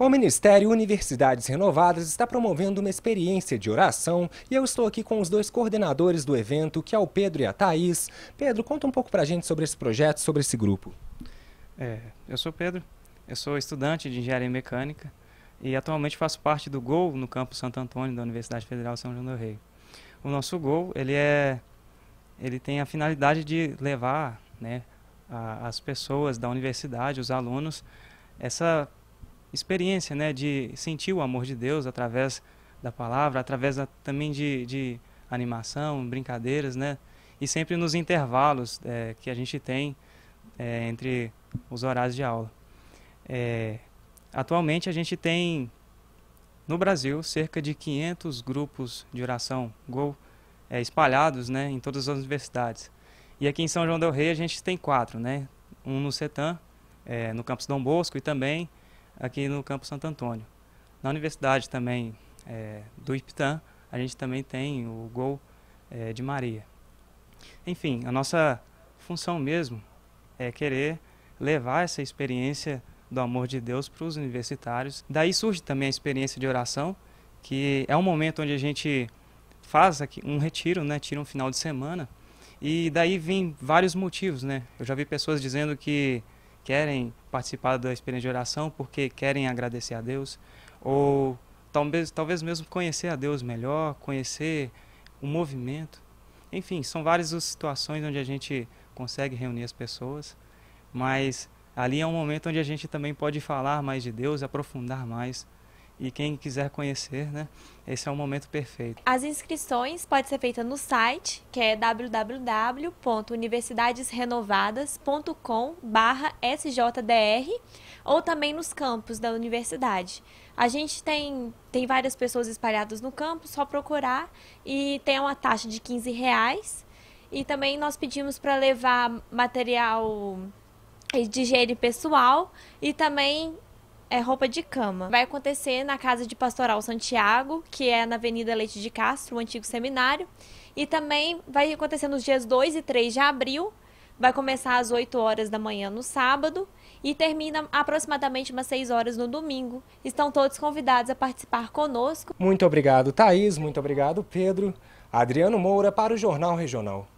O Ministério Universidades Renovadas está promovendo uma experiência de oração e eu estou aqui com os dois coordenadores do evento, que é o Pedro e a Thaís. Pedro, conta um pouco para a gente sobre esse projeto, sobre esse grupo. É, eu sou Pedro, eu sou estudante de Engenharia Mecânica e atualmente faço parte do GOL no campo Santo Antônio da Universidade Federal São João do Rei. O nosso GOL, ele, é, ele tem a finalidade de levar né, a, as pessoas da universidade, os alunos, essa experiência, né, de sentir o amor de Deus através da palavra, através da, também de, de, animação, brincadeiras, né, e sempre nos intervalos é, que a gente tem é, entre os horários de aula. É, atualmente a gente tem no Brasil cerca de 500 grupos de oração Go é, espalhados, né, em todas as universidades. E aqui em São João del Rei a gente tem quatro, né, um no CETAM, é, no campus Dom Bosco e também aqui no Campo Santo Antônio. Na universidade também é, do IPTAN, a gente também tem o Gol é, de Maria. Enfim, a nossa função mesmo é querer levar essa experiência do amor de Deus para os universitários. Daí surge também a experiência de oração, que é um momento onde a gente faz aqui um retiro, né, tira um final de semana, e daí vem vários motivos, né? Eu já vi pessoas dizendo que querem participar da experiência de oração porque querem agradecer a Deus ou talvez talvez mesmo conhecer a Deus melhor, conhecer o movimento. Enfim, são várias as situações onde a gente consegue reunir as pessoas, mas ali é um momento onde a gente também pode falar mais de Deus, aprofundar mais e quem quiser conhecer, né, esse é o momento perfeito. As inscrições podem ser feitas no site, que é www.universidadesrenovadas.com/sjdr ou também nos campos da universidade. A gente tem, tem várias pessoas espalhadas no campo, só procurar e tem uma taxa de 15 reais. E também nós pedimos para levar material de higiene pessoal e também é roupa de cama. Vai acontecer na Casa de Pastoral Santiago, que é na Avenida Leite de Castro, o antigo seminário. E também vai acontecer nos dias 2 e 3 de abril. Vai começar às 8 horas da manhã no sábado e termina aproximadamente umas 6 horas no domingo. Estão todos convidados a participar conosco. Muito obrigado, Thaís. Muito obrigado, Pedro. Adriano Moura para o Jornal Regional.